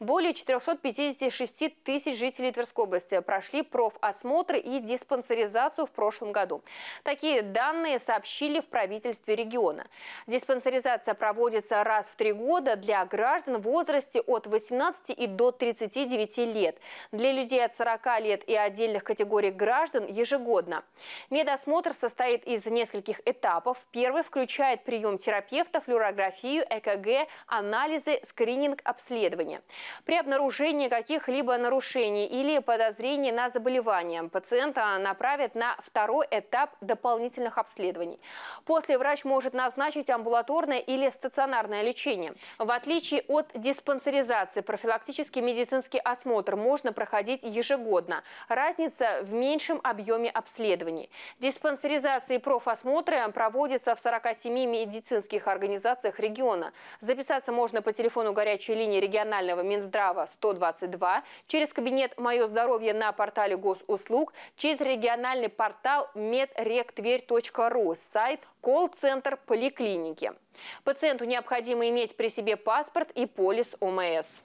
Более 456 тысяч жителей Тверской области прошли профосмотры и диспансеризацию в прошлом году. Такие данные сообщили в правительстве региона. Диспансеризация проводится раз в три года для граждан в возрасте от 18 и до 39 лет. Для людей от 40 лет и отдельных категорий граждан ежегодно. Медосмотр состоит из нескольких этапов. Первый включает прием терапевта, флюорографию, ЭКГ, анализы, скрининг, обследование. При обнаружении каких-либо нарушений или подозрений на заболевание пациента направят на второй этап дополнительных обследований. После врач может назначить амбулаторное или стационарное лечение. В отличие от диспансеризации, профилактический медицинский осмотр можно проходить ежегодно. Разница в меньшем объеме обследований. диспансеризации профосмотра профосмотры проводятся в 47 медицинских организациях региона. Записаться можно по телефону горячей линии регионального Минздрава Минздрава 122, через кабинет «Мое здоровье» на портале госуслуг, через региональный портал medrectверь.ру, сайт колл-центр поликлиники. Пациенту необходимо иметь при себе паспорт и полис ОМС.